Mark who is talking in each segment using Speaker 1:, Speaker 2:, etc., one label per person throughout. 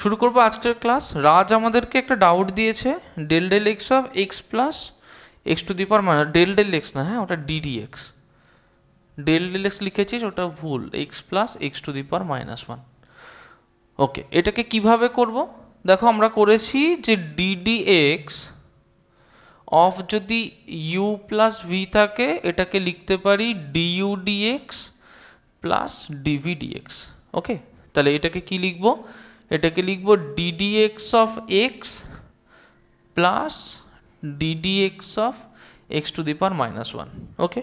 Speaker 1: শুরু করব আজকের ক্লাস রাজ আমাদেরকে একটা ডাউট দিয়েছে del del x of x plus x to the power minus del del x না হ্যাঁ ওটা d d x del del x লিখেছিস ওটা ভুল x plus x to the power minus one okay এটাকে কিভাবে করব দেখো আমরা করেছি যে ডিডি এক্স অফ যদি ইউ প্লাস ভি থাকে এটাকে লিখতে পারি d u x plus d v x okay তাহলে এটাকে কি লিখবো এটাকে লিখব d d x of x plus d d x of x to the power minus one okay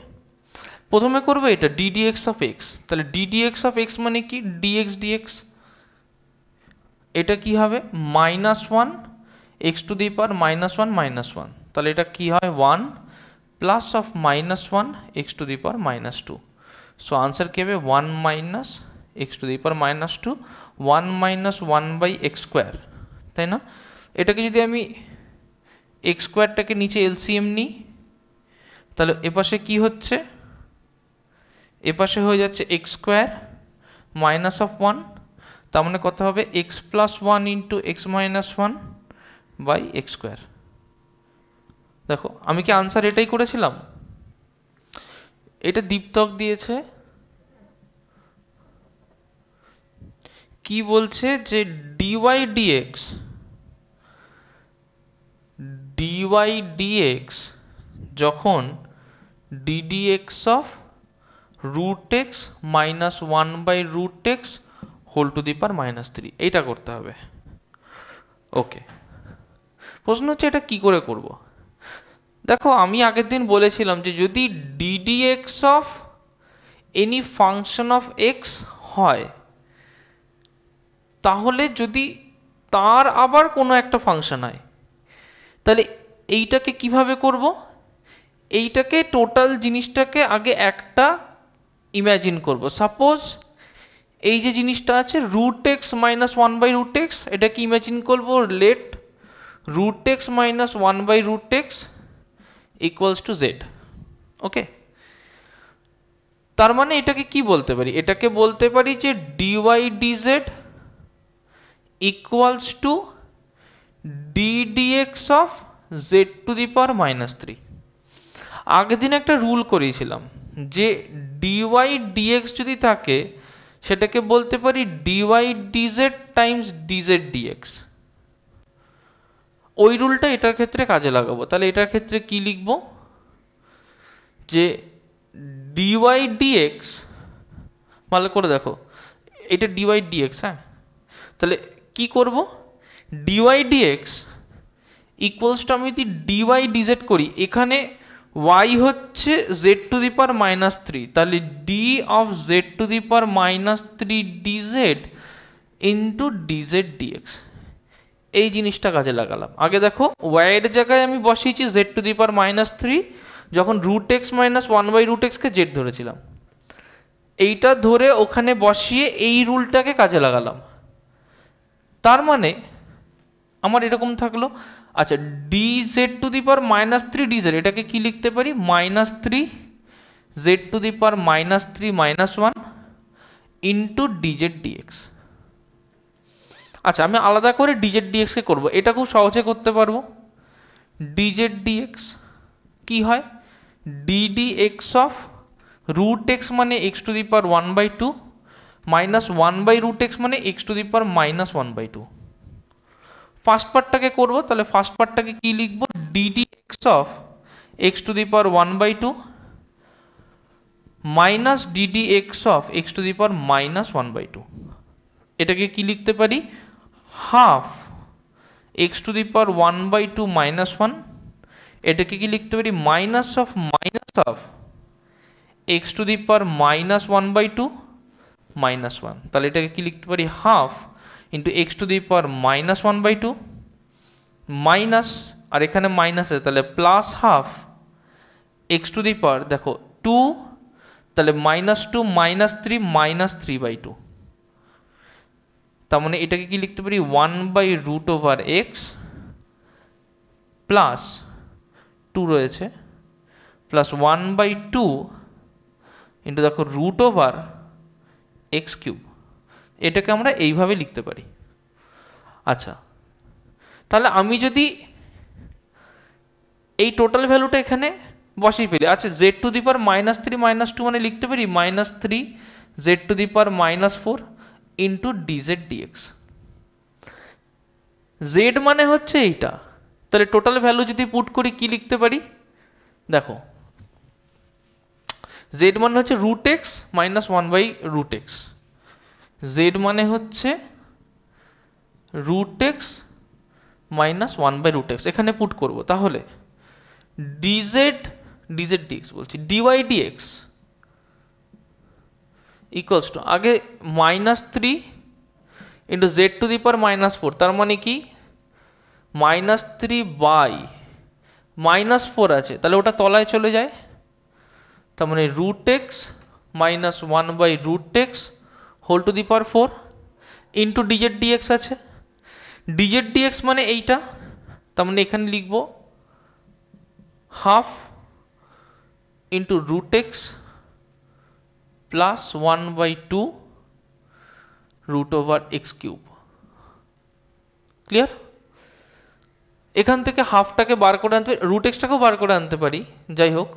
Speaker 1: প্রথমে করবো এটা ডিডি এক্স অফ এক্স তাহলে ডিডি এক্স অফ এক্স মানে কি ডিএক্স ডিএক্স এটা কি হবে minus one x to the power minus one minus one তাহলে এটা কি হয় one plus of minus one x to the power minus two so answer क्या है one minus x to the power minus two one minus one by x square তাই না এটাকে যদি আমি এক্স স্কোয়ারটাকে নিচে এলসিএম নিই তাহলে এপাশে কি হচ্ছে এপাশে হয়ে যাচ্ছে x square minus of one তার মানে কত হবে x plus one into x minus one by x square দেখো আমি কি আনসার এটাই করেছিলাম এটা দীপ্তক দিয়েছে কি বলছে যে ডিওয়াই ডিএক্স ডিওয়াই ডিএক্স যখন d d x of root x minus one by root x whole to the power minus three এইটা করতে হবে ওকে প্রশ্ন হচ্ছে এটা কি করে করব দেখো আমি আগের দিন বলেছিলাম যে যদি d d x of any function of x হয় তাহলে যদি তার আবার কোনো একটা ফাংশন হয় তাহলে এইটাকে কিভাবে করব এইটাকে টোটাল জিনিসটাকে আগে একটা ইম্যাজিন করব সাপোজ এই যে জিনিসটা আছে root x minus one by root x এটাকে ইম্যাজিন করব let root x minus one by root x equals to z okay তার মানে এটাকে কি বলতে পারি এটাকে বলতে পারি যে d y d z equals to d dx of z to the power minus three আগের দিন একটা রুল করিয়েছিলাম যে ডিওয়াই ডিএক্স যদি থাকে সেটাকে বলতে পারি dy d z times d z d x ওই রুলটা এটার ক্ষেত্রে কাজে লাগাবো তাহলে এটার ক্ষেত্রে কি লিখব যে ডিওয়াই ডিএক্স মানে করে দেখো এটা ডিওয়াই ডিএক্স হ্যাঁ তাহলে কি করব ডিওয়াই ডিএক্স ইকুয়ালস টু আমি যদি ডিওয়াই ডিজেড করি এখানে ওয়াই হচ্ছে z to the power minus three তাহলে d of z to the power minus three d z into DZ d x এই জিনিসটা কাজে লাগালাম আগে দেখো ওয়াইয়ের জায়গায় আমি বসিয়েছি z to the power minus three যখন root x minus one by root এক্সকে জেড ধরেছিলাম এইটা ধরে ওখানে বসিয়ে এই রুলটাকে কাজে লাগালাম তার মানে আমার এরকম থাকলো আচ্ছা d z to the power minus three d z এটাকে কি লিখতে পারি minus three z to the power minus three minus one into DZ d x আচ্ছা আমি আলাদা করে ডিজেড ডিএক্সকে করবো এটা খুব সহজে করতে পারবো ডিজেড ডিএক্স কী হয় DD x of root x মানে x to the power one by two -1/√x মানে x ^ -1/2 ফার্স্ট পার্টটাকে করব তাহলে ফার্স্ট পার্টটাকে কি লিখব d d x of x ^ 1/2 - d d x of x ^ -1/2 এটাকে কি লিখতে পারি 1/2 x ^ 1/2 - 1 এটাকে কি লিখতে পারি - of - of x ^ -1/2 minus one তাহলে এটাকে কি লিখতে পারি half into x to the power minus one by two minus আর এখানে মাইনাসে তাহলে plus half x to the power দেখো টু তাহলে minus two minus three minus three by two তার মানে এটাকে কি লিখতে পারি one by root over x plus two রয়েছে plus one by two into দেখো রুট ওভার এক্স কিউব এটাকে আমরা এইভাবে লিখতে পারি আচ্ছা তাহলে আমি যদি এই টোটাল ভ্যালুটা এখানে বসিয়ে ফেলি আচ্ছা z to the power minus three minus two মানে লিখতে পারি minus three z to the power minus four into DZ d x z মানে হচ্ছে এইটা তাহলে টোটাল ভ্যালু যদি পুট করি কি লিখতে পারি দেখো জেড মানে হচ্ছে root x minus one by root x z মানে হচ্ছে root x minus one by root x এখানে পুট করবো তাহলে ডিজেড ডিজেড ডিএক্স বলছি ডিওয়াই ডিএক্স ইকুয়ালস টু আগে minus three into z to the power minus four তার মানে কি minus three by minus four আছে তাহলে ওটা তলায় চলে যায় তোমরে √x - 1/√x whole to the power 4 * dz dx আছে dz dx মানে এইটা তোমরা এখানে লিখব 1/2 * √x + 1/2 √ ওভার x³ ক্লিয়ার এখান থেকে 1/2 টাকে বার করে আনতে √x টাকেও বার করে আনতে পারি যাই হোক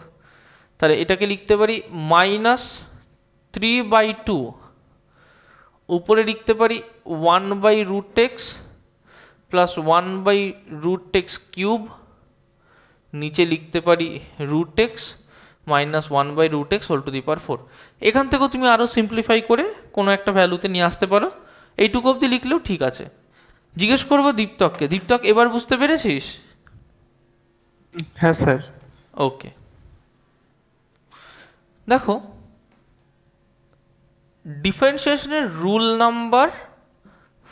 Speaker 1: তাহলে এটাকে লিখতে পারি মাইনাস থ্রি বাই টু উপরে লিখতে পারি one by root x plus one by root x cube নিচে লিখতে পারি root x minus one by root x whole to the power four এখান থেকেও তুমি আরও সিম্পলিফাই করে কোনো একটা ভ্যালুতে নিয়ে আসতে পারো এইটুকু অবধি লিখলেও ঠিক আছে জিজ্ঞেস করবো দীপ্তককে দীপ্তক এবার বুঝতে পেরেছিস হ্যাঁ স্যার ওকে দেখো ডিফারেন্সিয়েশনের রুল নাম্বার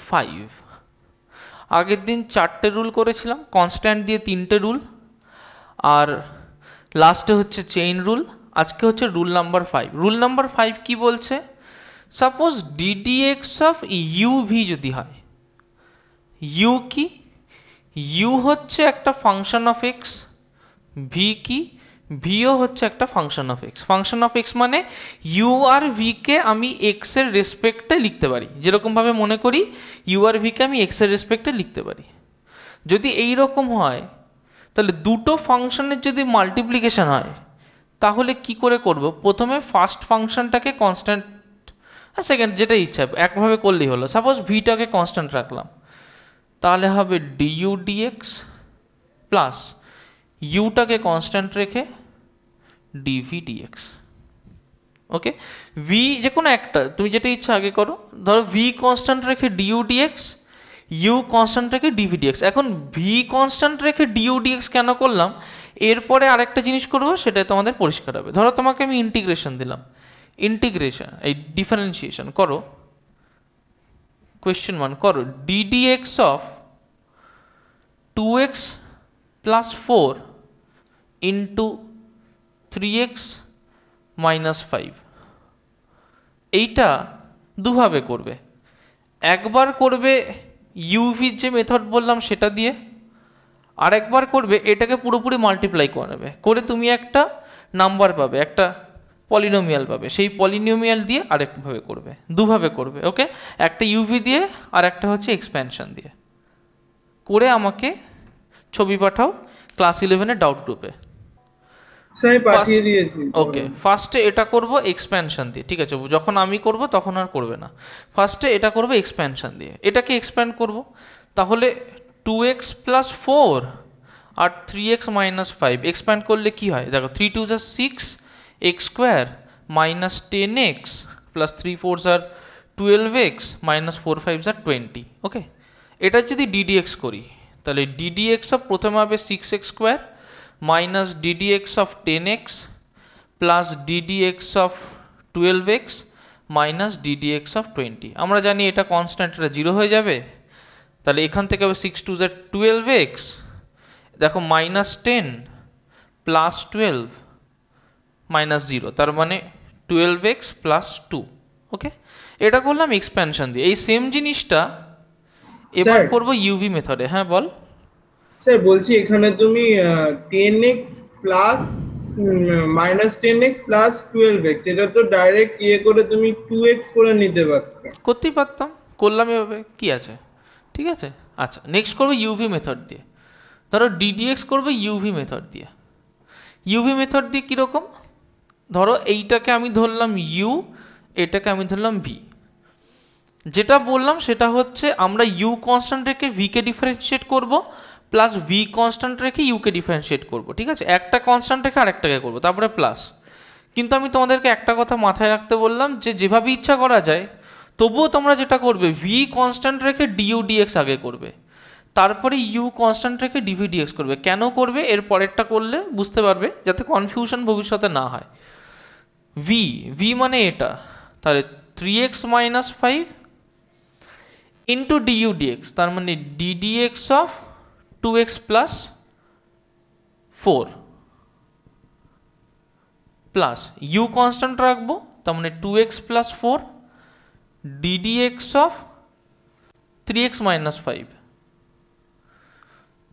Speaker 1: ফাইভ আগের দিন চারটে রুল করেছিলাম কনস্ট্যান্ট দিয়ে তিনটে রুল আর লাস্টে হচ্ছে চেইন রুল আজকে হচ্ছে rule number five rule number five কী বলছে সাপোজ ডিডিএক্স অফ ইউভি যদি হয় ইউ কি ইউ হচ্ছে একটা ফাংশন অফ এক্স ভি কি ভিও হচ্ছে একটা function of x function of x মানে ইউ আর ভিকে আমি এক্সের রেসপেক্টে লিখতে পারি যেরকমভাবে মনে করি ইউ আর ভিকে আমি এক্সের রেসপেক্টে লিখতে পারি যদি এই রকম হয় তাহলে দুটো ফাংশনের যদি মাল্টিপ্লিকেশান হয় তাহলে কি করে করব প্রথমে ফার্স্ট ফাংশনটাকে কনস্ট্যান্ট আর সেকেন্ড যেটা ইচ্ছা একভাবে করলেই হলো সাপোজ ভিটাকে কনস্ট্যান্ট রাখলাম তাহলে হবে ডিইউ ডিএক্স প্লাস ইউটাকে কনস্ট্যান্ট রেখে ডিভি ডিএক্স ওকে ভি যে কোনো একটা তুমি যেটা ইচ্ছা আগে করো ধরো ভি কনস্ট্যান্ট রেখে ডিউ ডিএক্স ইউ কনস্ট্যান্ট রেখে ডিভি ডিএক্স এখন ভি কনস্ট্যান্ট রেখে ডিউ ডিএক্স কেন করলাম এরপরে আরেকটা জিনিস করবো সেটা তোমাদের পরিষ্কার হবে ধরো তোমাকে আমি ইন্টিগ্রেশন দিলাম ইন্টিগ্রেশন এই ডিফারেন্সিয়েশন করো কোয়েশ্চেন মান করো d d x of two x plus 4 into 3x minus five এইটা দুভাবে করবে একবার করবে ইউভির যে মেথড বললাম সেটা দিয়ে আর একবার করবে এটাকে পুরোপুরি মাল্টিপ্লাই করে নেবে করে তুমি একটা নাম্বার পাবে একটা পলিনোমিয়াল পাবে সেই পলিনোমিয়াল দিয়ে আরেকভাবে করবে দুভাবে করবে ওকে একটা ইউভি দিয়ে আর একটা হচ্ছে এক্সপ্যানশন দিয়ে করে আমাকে ছবি পাঠাও ক্লাস ইলেভেনে ডাউট গ্রুপে ওকে ফার্স্টে এটা করব এক্সপ্যানশন দিয়ে ঠিক আছে যখন আমি করব তখন আর করবে না ফার্স্টে এটা করব এক্সপ্যানশন দিয়ে এটাকে এক্সপ্যান্ড করব তাহলে টু এক্স প্লাস ফোর আর three x minus five expand করলে কী হয় দেখো থ্রি টু জার six x square minus ten x plus three four জার twelve x minus four five জার টোয়েন্টি ওকে এটা যদি ডিডিএক্স করি তাহলে ডিডি এক্স অফ প্রথমে হবে six x square minus d d x of ten x plus d d x of twelve x minus d d x of twenty আমরা জানি এটা কনস্ট্যান্ট এটা জিরো হয়ে যাবে তাহলে এখান থেকে হবে six two z twelve x দেখো minus ten plus twelve minus zero তার মানে twelve x plus two okay এটা করলাম এক্সপ্যানশন দিয়ে এই সেম জিনিসটা এবার করব ইউভি মেথডে হ্যাঁ বল
Speaker 2: স্যার বলছি এখানে তুমি 10x x plus minus ten x plus twelve x এটা তো ডাইরেক্ট ইয়ে করে তুমি টু এক্স করে নিতে পারতাম
Speaker 1: করতেই পারতাম করলাম এভাবে কি আছে ঠিক আছে আচ্ছা নেক্সট করবো ইউভি মেথড দিয়ে ধরো ডিডিএক্স করবে ইউভি মেথড দিয়ে ইউভি মেথড দিয়ে কীরকম ধরো এইটাকে আমি ধরলাম ইউ এটাকে আমি ধরলাম ভি যেটা বললাম সেটা হচ্ছে আমরা ইউ কনস্ট্যান্ট রেখে ভিকে ডিফারেন্সিয়েট করব প্লাস ভি কনস্ট্যান্ট রেখে ইউকে ডিফারেন্সিয়েট করব ঠিক আছে একটা কনস্ট্যান্ট রেখে আরেকটাকে করব তারপরে প্লাস কিন্তু আমি তোমাদেরকে একটা কথা মাথায় রাখতে বললাম যে যেভাবে ইচ্ছা করা যায় তবুও তোমরা যেটা করবে ভি কনস্ট্যান্ট রেখে ডিউ ডিএক্স আগে করবে তারপরে ইউ কনস্ট্যান্ট রেখে ডিভি ডিএক্স করবে কেন করবে এর পরেরটা করলে বুঝতে পারবে যাতে কনফিউশন ভবিষ্যতে না হয় ভি ভি মানে এটা তাহলে three x minus five into due dx তার মানে ddx of two x plus four plus u constant রাখবো তার মানে two x plus four ddx of three x minus five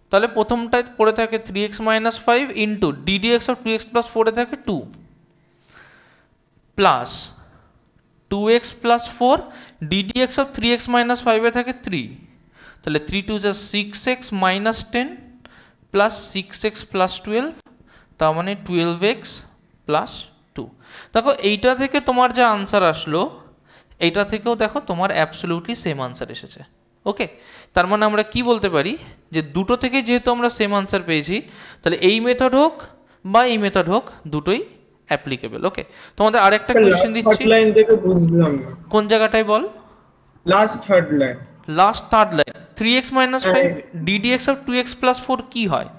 Speaker 1: তাহলে প্রথমটায় পড়ে থাকে three x minus five into ddx of two x plus ফোরে থাকে two plus two x plus four ddx of three x minus ফাইভে থাকে three তাহলে three two যা six x minus ten plus six x plus twelve তার মানে twelve x plus two দেখো এইটা থেকে তোমার যা আনসার আসলো এইটা থেকেও দেখো তোমার অ্যাবসলিউটলি সেম আনসার এসেছে ওকে তার মানে আমরা কি বলতে পারি যে দুটো থেকে যেহেতু আমরা সেম আনসার পেয়েছি তাহলে এই মেথড হোক বা এই মেথড হোক দুটোই অ্যাপ্লিকেবল ওকে তোমাদের আরেকটা কোশ্চেন দিচ্ছি থার্ড লাইন
Speaker 2: থেকে বুঝলাম না
Speaker 1: কোন জায়গাটাই বল last third line last third line 3x 5 ddx of 2x 4 কি হয়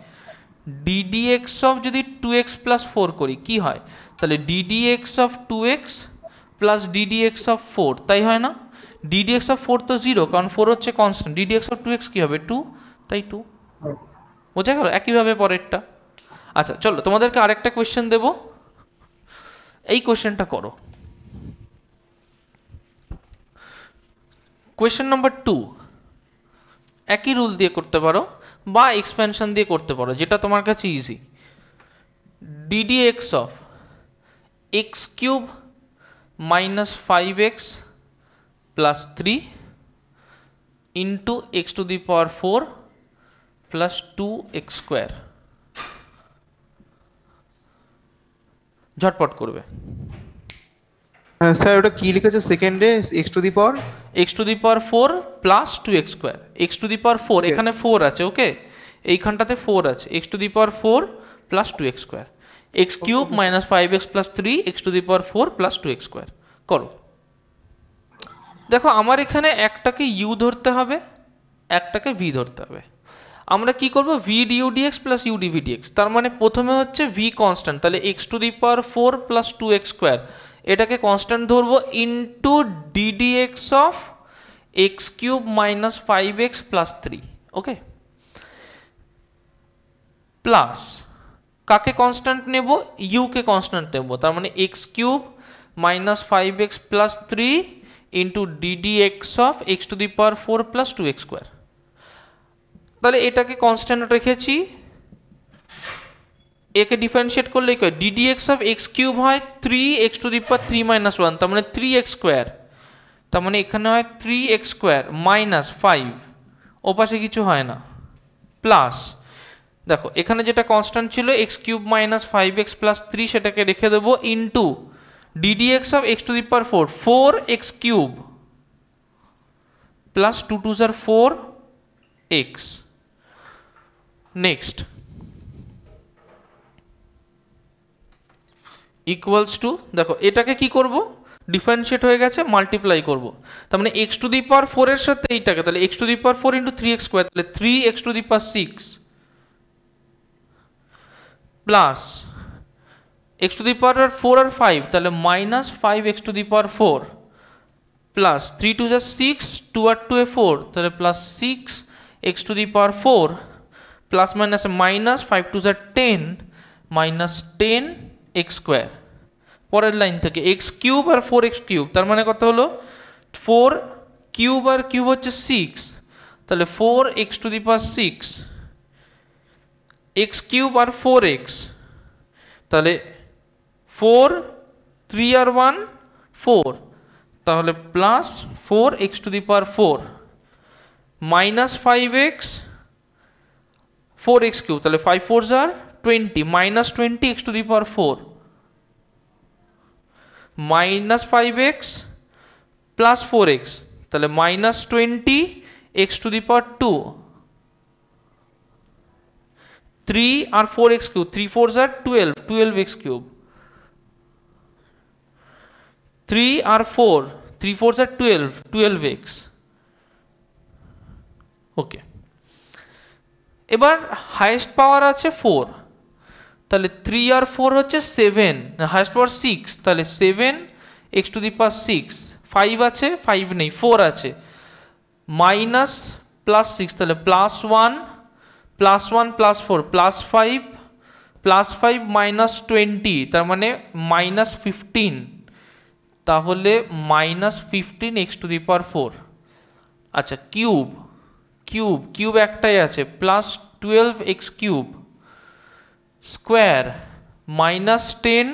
Speaker 1: ddx অফ যদি 2x 4 করি কি হয় তাহলে ddx of 2x ddx of 4 তাই হয় না ddx অফ 4 তো 0 কারণ 4 হচ্ছে কনস্ট্যান্ট ddx অফ 2x কি হবে 2 তাই 2 বোঝা গেল একইভাবে পরেরটা আচ্ছা চলো তোমাদেরকে আরেকটা কোশ্চেন দেবো এই কোয়েশ্চেনটা করো কোয়েশ্চেন নম্বর টু একই রুল দিয়ে করতে পারো বা এক্সপেনশন দিয়ে করতে পারো যেটা তোমার কাছে easy dd x of x cube minus five x plus three into x to the power four plus two x square ঝটপট করবে স্যার ওটা কি লিখেছে সেকেন্ডে x to the power x to the power four plus two x square x to the power four এখানে four আছে okay এইখানটাতে four আছে x to the power four plus two x square x cube minus five x plus three x to the power four plus two x square করো দেখো আমার এখানে একটাকে you ধরতে হবে একটাকে ভি ধরতে হবে আমরা কি করব v d x + u d v d x তার মানে প্রথমে হচ্ছে v কনস্ট্যান্ট তাহলে x to the power 4 + 2x square এটাকে কনস্ট্যান্ট ধরবো into d d x of x cube - 5x + 3 okay plus কাকে কনস্ট্যান্ট নেব u কে কনস্ট্যান্ট দেবো তার মানে x cube - 5x + 3 into d d x of x to the power 4 + 2x square তাহলে এটাকে কনস্ট্যান্ট রেখেছি একে ডিফারেন্সিয়েট করলে কি হয় DD x of x cube হয় three x to the power three minus one তার মানে থ্রি এক্স স্কোয়ার তার মানে এখানে হয় three x square minus five ওপাশে কিছু হয় না প্লাস দেখো এখানে যেটা কনস্ট্যান্ট ছিল x cube minus five x plus three সেটাকে রেখে দেবো into DD x of x to the power four four x cube plus two two জার four x next equals to দেখো এটাকে কি করব ডিফারেন্সিয়েট হয়ে গেছে মাল্টিপ্লাই করব তার মানে এক্স টু দি পাওয়ার ফোরের সাথে এইটাকে তাহলে x to the power four into three x square তাহলে three x to the power six plus x to the power four আর ফাইভ তাহলে minus five x to the power four plus three two যা six two আর two এ four তাহলে plus six x to the power four plus minus minus 5 to 10 minus ten x square পরের line থেকে x cube আর four x cube তার মানে কত হলো ফোর কিউব আর কিউব হচ্ছে সিক্স তাহলে four x to the power six x cube আর ফোর এক্স তাহলে ফোর থ্রি আর ওয়ান ফোর তাহলে plus four x to the power four minus five x four x cube তাহলে five four আর twenty minus twenty x to the power four minus five x plus four x তাহলে minus twenty x to the power two three আর four x cube three four আর twelve twelve x cube three আর four three four আর twelve twelve x okay এবার highest power আছে four তাহলে three আর four হচ্ছে সেভেন হায়েস্ট পাওয়ার সিক্স তাহলে seven x to the power six five আছে ফাইভ নেই ফোর আছে মাইনাস প্লাস সিক্স তাহলে plus one plus one plus four plus five plus five minus twenty তার মানে মাইনাস ফিফটিন তাহলে minus fifteen x to the power four আচ্ছা cube cube cube একটাই আছে plus twelve x cube square minus ten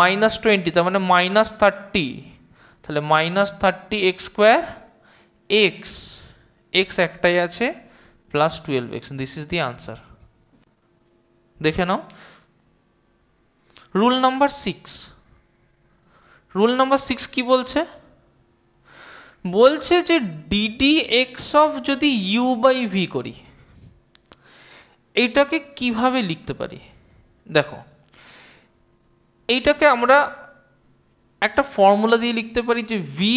Speaker 1: minus twenty তার মানে minus thirty তাহলে minus thirty x square x x একটাই আছে plus twelve x this is the answer দেখে নাও rule number six rule number six কি বলছে বলছে যে ডিডি এক্স অফ যদি ইউ বাই ভি করি এইটাকে কিভাবে লিখতে পারি দেখো এইটাকে আমরা একটা ফর্মুলা দিয়ে লিখতে পারি যে v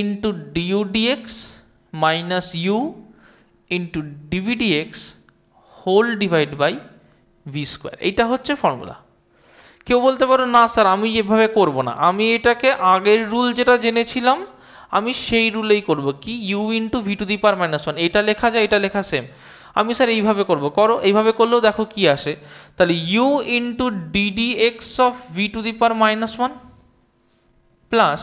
Speaker 1: into due dx minus u into dv dx whole divide by v square এইটা হচ্ছে ফর্মুলা কেউ বলতে পারো না স্যার আমি এভাবে করব না আমি এটাকে আগের রুল যেটা জেনেছিলাম আমি সেই রুলেই করব কি u into v to the power minus one এটা লেখা যায় এটা লেখা সেম আমি স্যার এইভাবে করব করো এইভাবে করলেও দেখো কি আসে তাহলে u into DD x of v to the power minus one plus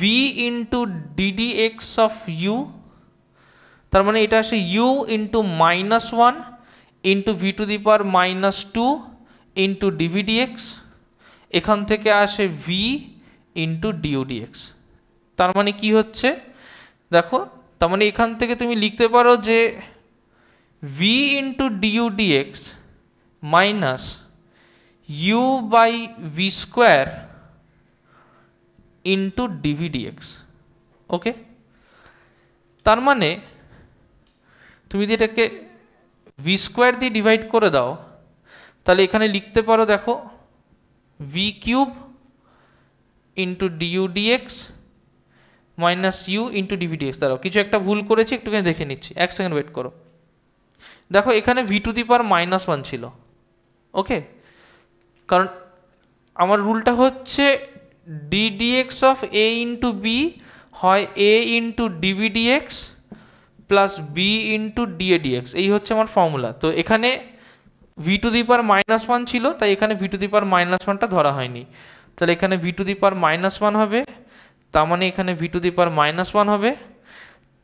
Speaker 1: v into DD x of u তার মানে এটা আসে u into minus one into v to the power minus two into dv d x এখান থেকে আসে V into ডিউডিএক্স তার মানে কি হচ্ছে দেখো তার মানে এখান থেকে তুমি লিখতে পারো যে v into du dx minus u by v square into dv dx okay তার মানে তুমি যদি এটাকে ভি স্কোয়ার দিয়ে ডিভাইড করে দাও তাহলে এখানে লিখতে পারো দেখো v cube into du dx minus u into dv dx দাঁড়াও কিছু একটা ভুল করেছি একটুখানি দেখে নিচ্ছি এক সেকেন্ড ওয়েট করো দেখো এখানে v to the power minus one ছিল ওকে কারণ আমার রুলটা হচ্ছে d dx of a into b হয় a into DV dx plus b into da dx এই হচ্ছে আমার ফর্মুলা তো এখানে v to the power minus one ছিল তাই এখানে v to the power minus ওয়ানটা ধরা হয়নি তাহলে এখানে v to the power minus one হবে তার মানে এখানে v to the power minus one হবে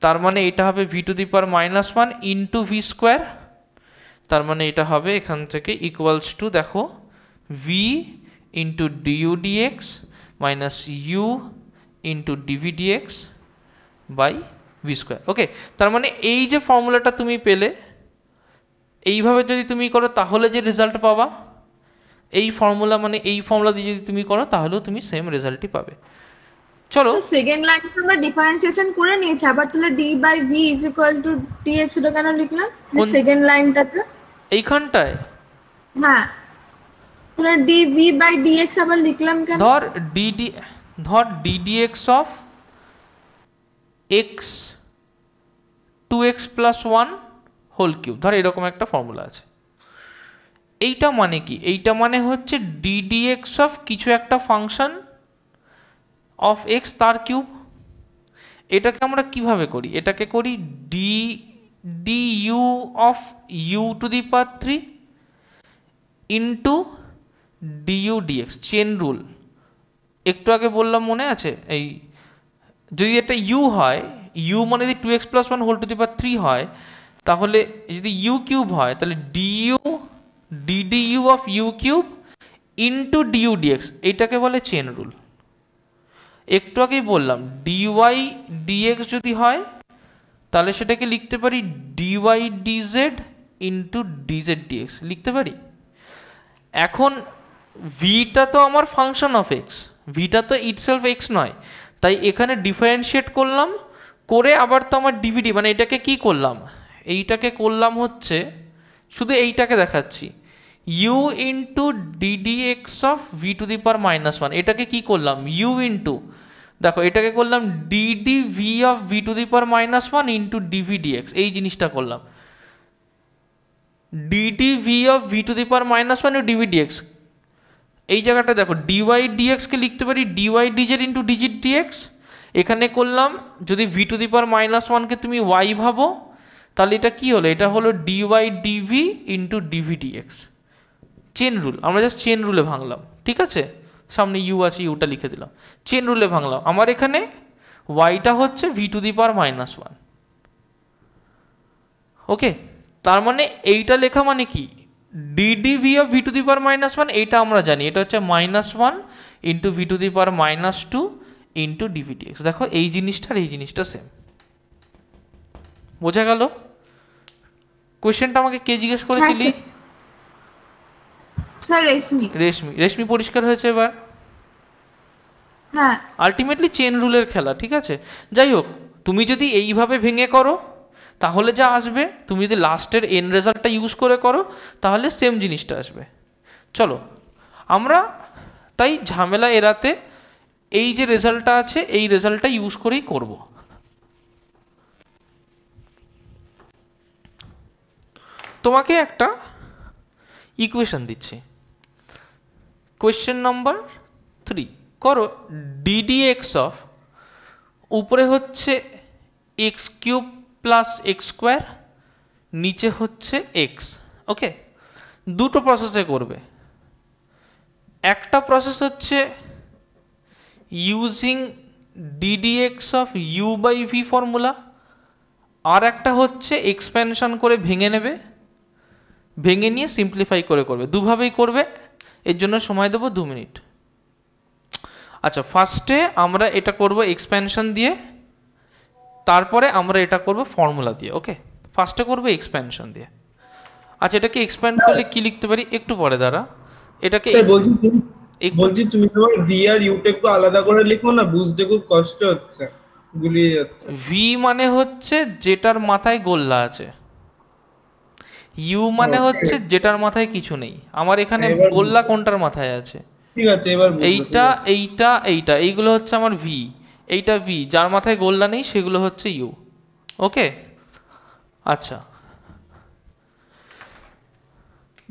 Speaker 1: তার মানে এটা হবে v to the power minus one into v square তার মানে এটা হবে এখান থেকে ইকুয়ালস টু দেখো v into due dx minus u into DV dx by v square okay তার মানে এই যে ফর্মুলাটা তুমি পেলে এইভাবে যদি তুমি করো তাহলে যে রেজাল্ট পাবা এই ফর্মুলা মানে এই ফর্মুলা দিয়ে যদি তুমি করো তাহলেও তুমি সেম রেজাল্টই পাবে
Speaker 2: চলো সেকেন্ড লাইন আমরা ডিফারেন্সিয়েশন করে নিয়েছি আবার তাহলে d by v is equal to dx এটা কেন লিখলাম সেকেন্ড লাইনটাতে এইখানটায় হ্যাঁ তাহলে dv বাই dx আবার লিখলাম কেন
Speaker 1: ধর dd ধর ddx of x 2x 1 whole cube ধর এরকম একটা ফর্মুলা আছে এইটা মানে কি এইটা মানে হচ্ছে ডিডিএক্স অফ কিছু একটা ফাংশন অফ এক্স তার কিউব এটাকে আমরা কিভাবে করি এটাকে করি d d u of u to the power three into d dx chain rule একটু আগে বললাম মনে আছে এই যদি একটা ইউ হয় ইউ মানে যদি two x plus one whole to the power three হয় তাহলে যদি ইউ কিউব হয় তাহলে du ddu of u cube into due dx এইটাকে বলে চেন রুল একটু আগেই বললাম ডিওয়াই ডিএক্স যদি হয় তাহলে সেটাকে লিখতে পারি dy dz into DZ dx লিখতে পারি এখন ভিটা তো আমার ফাংশন অফ এক্স ভিটা তো ইটসেলফ এক্স নয় তাই এখানে ডিফারেন্সিয়েট করলাম করে আবার তো আমার ডিভিডি মানে এটাকে কি করলাম এইটাকে করলাম হচ্ছে শুধু এইটাকে দেখাচ্ছি u into DD x of v to the power minus one এটাকে কি করলাম ইউ ইন্টু দেখো এটাকে করলাম dd v of v to the power minus one into dv এই জিনিসটা করলাম dd v of v to the power minus one dv dx এই জায়গাটা দেখো ডিওয়াই ডিএক্সকে লিখতে পারি dy dz into dz dx এখানে করলাম যদি v to the power minus ওয়ানকে তুমি ওয়াই ভাবো তাহলে এটা কি হলো এটা হলো dy dv into dv chain rule আমরা জাস্ট চেন রুলে ভাঙলাম ঠিক আছে সামনে ইউ আছে ইউটা লিখে দিলাম চেন রুলে ভাঙলাম আমার এখানে ওয়াইটা হচ্ছে v to the power minus one okay তার মানে এইটা লেখা মানে কি ddv v of v to the power minus one এইটা আমরা জানি এটা হচ্ছে minus one into v to the power minus two into dv dx দেখো এই জিনিসটা আর এই জিনিসটা সেম বোঝা গেল কোশ্চেনটা আমাকে কে জিজ্ঞেস করেছিলি হ্যাঁ, স্যার রেশমি রেশমি রেশমি পরিষ্কার হয়েছে এবার হ্যাঁ আলটিমেটলি চেন রুলের খেলা ঠিক আছে যাই হোক তুমি যদি এইভাবে ভেঙে করো তাহলে যা আসবে তুমি যদি লাস্টের এন রেজাল্টটা ইউজ করে করো তাহলে সেম জিনিসটা আসবে চলো আমরা তাই ঝামেলা এড়াতে এই যে রেজাল্টটা আছে এই রেজাল্টটা ইউজ করেই করবো তোমাকে একটা ইকুয়েশন দিচ্ছে কোয়েশ্চেন নম্বর থ্রি করো ডিডি এক্স অফ উপরে হচ্ছে x cube plus x square নিচে হচ্ছে এক্স ওকে দুটো প্রসেসে করবে একটা প্রসেস হচ্ছে using ddx of u by v formula আর একটা হচ্ছে এক্সপ্যানশন করে ভেঙে নেবে ভেঙে নিয়ে সিম্পলিফাই করে করবে দুভাবেই করবে এর জন্য সময় দেবো দু মিনিট আচ্ছা ফার্স্টে আমরা এটা করব এক্সপ্যানশন দিয়ে তারপরে আমরা এটা করব ফর্মুলা দিয়ে ওকে ফার্স্টে করব এক্সপ্যানশন দিয়ে আচ্ছা এটাকে এক্সপ্যান্ড করলে কি লিখতে পারি একটু পরে দাঁড়া এটাকে বলছি
Speaker 2: বলছি তুমি তোমার ভি আর ইউটা একটু আলাদা করে লিখো না বুঝতে খুব কষ্ট হচ্ছে গুলিয়ে যাচ্ছে
Speaker 1: ভি মানে হচ্ছে যেটার মাথায় গোল্লা আছে ইউ মানে হচ্ছে যেটার মাথায় কিছু নেই আমার এখানে গোল্লা কোনটার মাথায় আছে ঠিক আছে এবার এইটা এইটা এইটা এইগুলো হচ্ছে আমার ভি এইটা ভি যার মাথায় গোল্লা নেই সেগুলো হচ্ছে ইউ ওকে আচ্ছা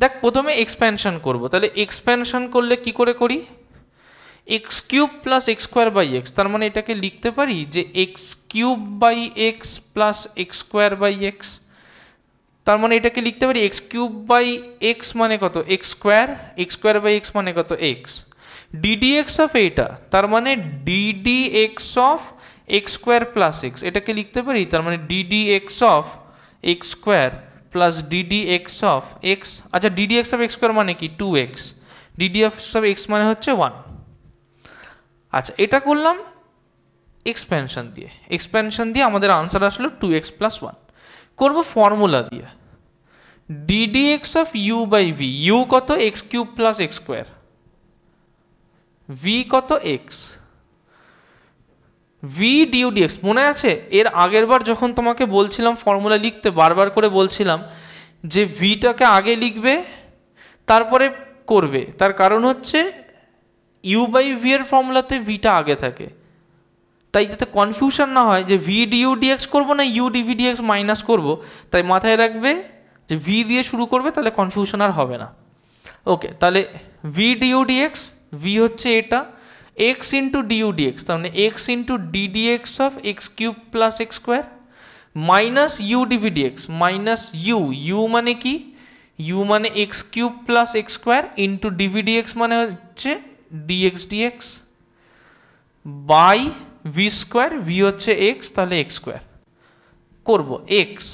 Speaker 1: দেখ প্রথমে এক্সপ্যানশন করব তাহলে এক্সপ্যানশন করলে কি করে করি x cube plus x square by x তার মানে এটাকে লিখতে পারি যে x cube by x plus x square by x তার মানে এটাকে লিখতে পারি এক্স কিউব বাই এক্স মানে কত x square x square by x মানে কত এক্স ডিডি এক্স অফ এইটা তার মানে d d x of x square plus x এটাকে লিখতে পারি তার মানে d d x of x square plus d d x of x আচ্ছা d d x of x square মানে কি two x d d of x মানে হচ্ছে ওয়ান আচ্ছা এটা করলাম এক্সপেনশন দিয়ে এক্সপেনশন দিয়ে আমাদের আনসার আসলো টু এক্স প্লাস ওয়ান করব ফর্মুলা দিয়ে d d x of u by v u কত x cube plus x square v কত এক্স ভি ডিউ ডিএক্স মনে আছে এর আগের বার যখন তোমাকে বলছিলাম ফর্মুলা লিখতে বারবার করে বলছিলাম যে ভিটাকে আগে লিখবে তারপরে করবে তার কারণ হচ্ছে ইউ বাই ভি এর ফর্মুলাতে ভিটা আগে থাকে তাই যাতে কনফিউশন না হয় যে ভি ডিউ ডিএক্স করবো না ইউ ডিভি ডিএক্স মাইনাস করবো তাই মাথায় রাখবে যে ভি দিয়ে শুরু করবে তাহলে কনফিউশন আর হবে না ওকে তাহলে ভি ডিউ ডিএক্স ভি হচ্ছে এটা এক্স ইন্টু ডিউ ডিএক্স তার মানে x into ddx of x cube plus x square minus u d v d x minus u u মানে কি ইউ মানে x cube plus x square into DV d x মানে হচ্ছে d x d x by v square v হচ্ছে x তাহলে x square করবো x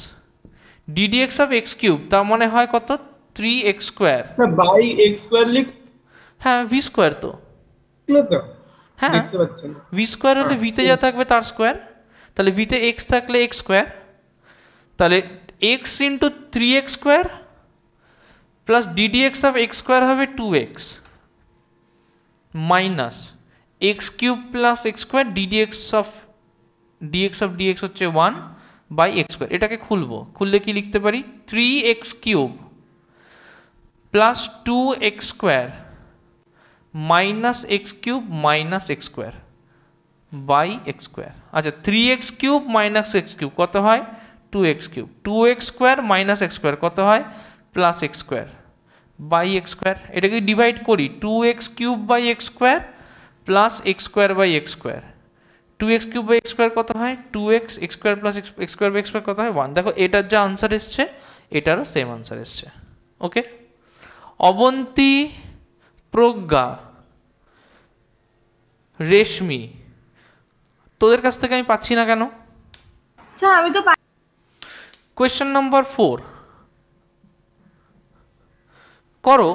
Speaker 1: d d x of x cube তার মানে হয় কত three x square by x square লিখ হ্যাঁ ভি স্কোয়ার তো হ্যাঁ ভি স্কোয়ার হলে ভিতে যা থাকবে তার স্কোয়ার তাহলে ভিতে এক্স থাকলে এক্স স্কোয়ার তাহলে x into three x square plus d d x of x square হবে two x minus x cube plus x square d d x of d x of d x হচ্ছে ওয়ান বাই এক্স স্কোয়ার এটাকে খুলবো খুললে কি লিখতে পারি three x cube plus two x square minus x cube minus x square by x square আচ্ছা three x cube minus x cube কত হয় two x cube two x square minus x square কত হয় plus x square by x square এটাকে divide করি two x cube by x square plus x square by x square two x cube by x square কত হয় two x x square plus x square by x square কত হয় one দেখো এটার যা answer এসছে এটারও সেম আনসার এসছে ওকে অবন্তি প্রজ্ঞা রেশমি তোদের কাছ থেকে আমি পাচ্ছি না কেন স্যার আমি তো কোয়েশ্চেন নম্বর ফোর করো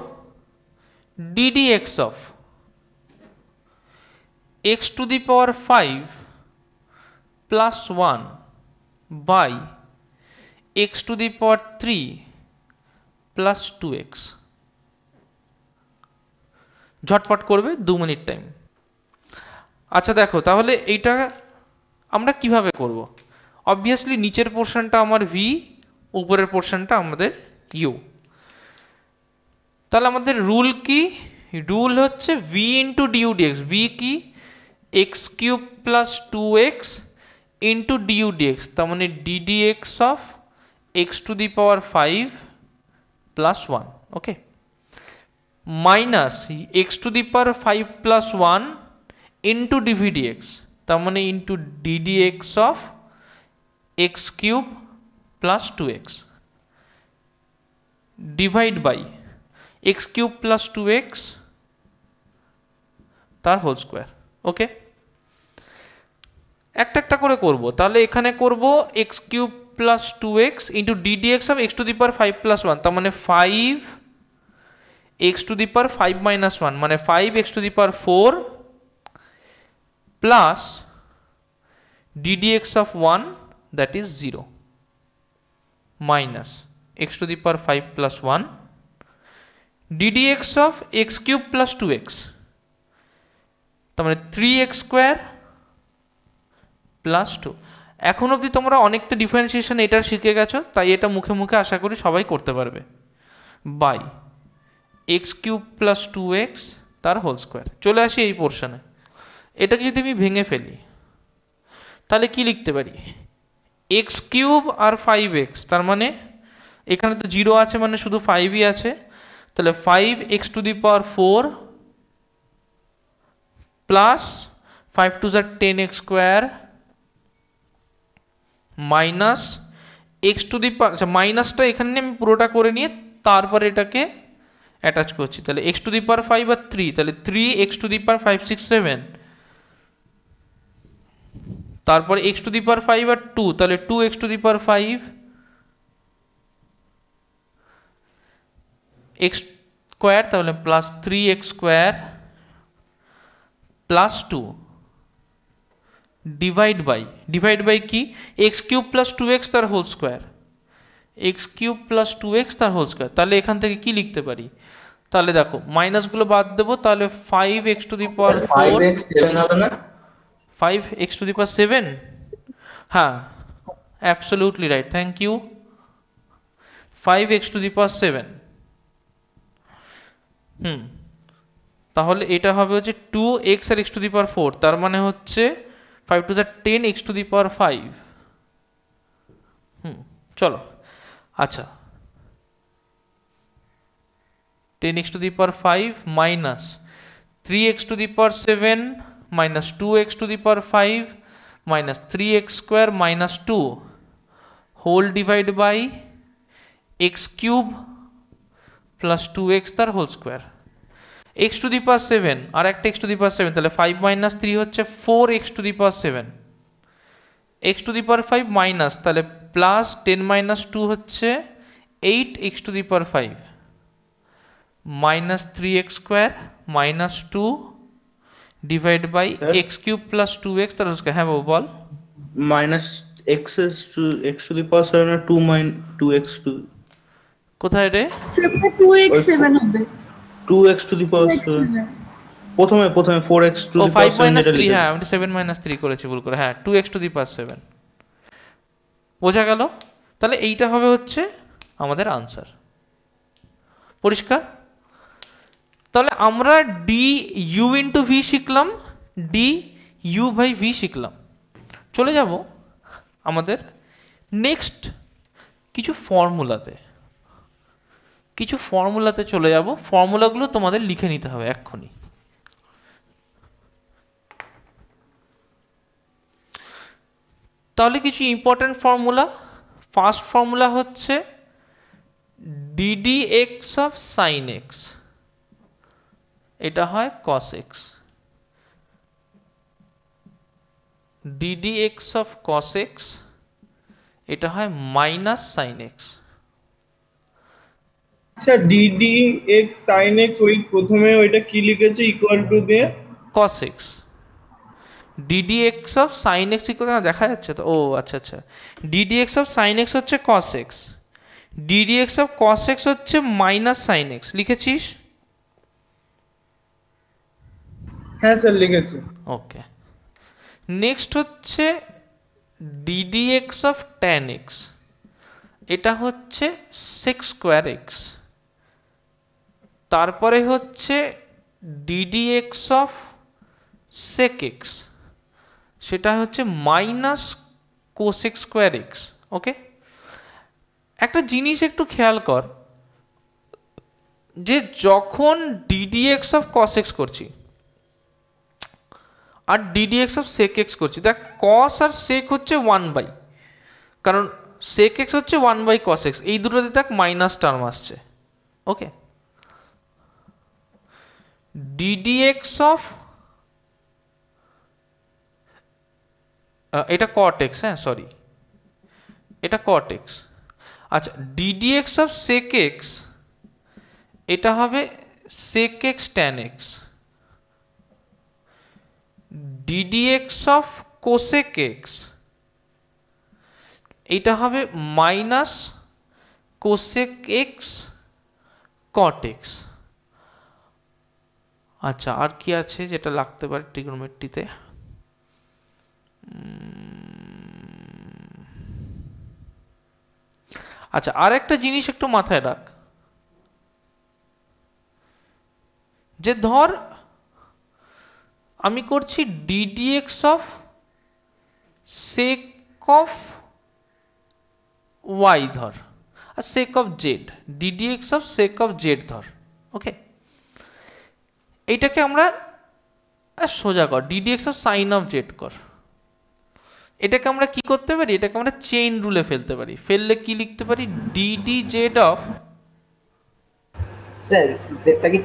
Speaker 1: DD x of x to the power five plus one by x to the power three plus two x ঝটপট করবে দু মিনিট টাইম আচ্ছা দেখো তাহলে এইটা আমরা কিভাবে করব। অবভিয়াসলি নিচের পোর্শনটা আমার ভি উপরের পোর্শনটা আমাদের ইউ তাহলে আমাদের রুল কি রুল হচ্ছে v into due d x v কি x cube plus two x into d u d x तमें d d x of x to power five plus one okay minus x to the power five plus one into d d x तमें into d d x of x cube plus two x divide by x cube plus two x whole whole okay okay? একটা একটা করে করব তাহলে এখানে করব x cube plus two x into DD x of x to the power five plus one তার মানে five x to the power five minus one মানে five x to the power four plus d d x of one that is zero minus x to the five plus one 1 of x cube plus two x তার মানে three x square plus two এখন অবধি তোমরা অনেকটা differentiation এটা শিখে গেছো তাই এটা মুখে মুখে আশা করি সবাই করতে পারবে by x cube plus two x তার হোল স্কোয়ার চলে আসি এই পোর্শনে এটাকে যদি আমি ভেঙে ফেলি তাহলে কি লিখতে পারি এক্স কিউব আর ফাইভ এক্স তার মানে এখানে তো জিরো আছে মানে শুধু ফাইভই আছে তাহলে five x to the power four plus five two জার ten x square minus x to the power আচ্ছা মাইনাসটা এখানে আমি পুরোটা করে নিয়ে তারপরে এটাকে অ্যাটাচ করছি তাহলে x to the power five আর থ্রি তাহলে three x to the power five six seven তারপরে x to the power five আর টু তাহলে two x to the power five x square তাহলে plus three x square plus two divide by divide by কি x cube plus two x তার whole square x cube plus two x তার whole square তাহলে এখান থেকে কি লিখতে পারি তাহলে দেখো মাইনাসগুলো বাদ দেবো তাহলে five x to the power four five x to the power seven হ্যাঁ absolutely right thank you five x to the power seven hmm তাহলে এটা হবে হচ্ছে টু এক্স আর x to the power four তার মানে হচ্ছে फाइव टू जेन x to the power five चलो अच्छा ten x to the power five minus three x to the power seven minus two x to the power five minus three x square minus two whole divide by x cube plus two x तर whole square x to the power seven আর একটা x to the power seven তাহলে five minus three হচ্ছে four x to the power seven x to the power five minus তাহলে plus ten minus two হচ্ছে eight x to the power five minus three x square minus two divide by x cube plus two x তাহলে হ্যাঁ বাবু বল minus x
Speaker 2: two x to the power seven two minus two x two
Speaker 1: কোথায় রে two x seven হবে
Speaker 2: 2x to the power প্রথমে প্রথমে 4x to the power 7 এটা হ্যাঁ
Speaker 1: আমি 7 3 করেছি ভুল করে হ্যাঁ 2x to the power 7 বোঝা গেল তাহলে এইটা হবে হচ্ছে আমাদের আনসার পরিষ্কার তাহলে আমরা d u v শিখলাম d u v শিখলাম চলে যাব আমাদের নেক্সট কিছু ফর্মুলাতে কিছু ফর্মুলাতে চলে যাব ফর্মুলাগুলো তোমাদের লিখে নিতে হবে এক্ষুনি তাহলে কিছু ইম্পর্ট্যান্ট ফর্মুলা ফার্স্ট ফর্মুলা হচ্ছে d d x of sign x এটা হয় cos x d d x of cos x এটা হয় মাইনাস সাইন এক্স
Speaker 2: আচ্ছা ডিডি সাইন এক্স ওই প্রথমে ওইটা কি লিখেছে ইকুয়াল টু দিয়ে cos
Speaker 1: x অফ সাইন এক্স ইকুয়াল দেখা যাচ্ছে তো ও আচ্ছা আচ্ছা ডিডি অফ সাইন হচ্ছে cos x of cos x হচ্ছে মাইনাস সাইন লিখেছিস হ্যাঁ স্যার লিখেছি ওকে নেক্সট হচ্ছে ডিডি অফ ট্যান এক্স এটা হচ্ছে সিক্স স্কোয়ার এক্স তারপরে হচ্ছে d d x of sec x সেটা হচ্ছে minus cosec square x okay একটা জিনিস একটু খেয়াল কর যে যখন ডিডিএক্স অফ কস এক্স করছি আর ডিডিএক্স অফ সেক এক্স করছি দেখ কস আর সেক হচ্ছে ওয়ান বাই কারণ সেক এক্স হচ্ছে ওয়ান বাই কস এক্স এই দুটোতে দেখ মাইনাস টার্ম আসছে okay d d x of ये कटेक्स हाँ सरि ये कटेक्स अच्छा d d x of sec x ये sec x tan x d d x of cosec x ये माइनस कोसेक एक्स कटेक्स हाँ আচ্ছা আর কি আছে যেটা লাগতে পারে ট্রাইগোনোমেট্রিতে আচ্ছা আরেকটা জিনিস একটু মাথায় রাখ যে ধর আমি করছি d d x of sec of y ধর আর sec of z d d x of sec of z ধর ওকে এইটাকে আমরা সোজা কর d d x of sign of z কর এটাকে আমরা কি করতে পারি এটাকে আমরা চেইন রুলে ফেলতে পারি ফেললে কি লিখতে পারি DD Z of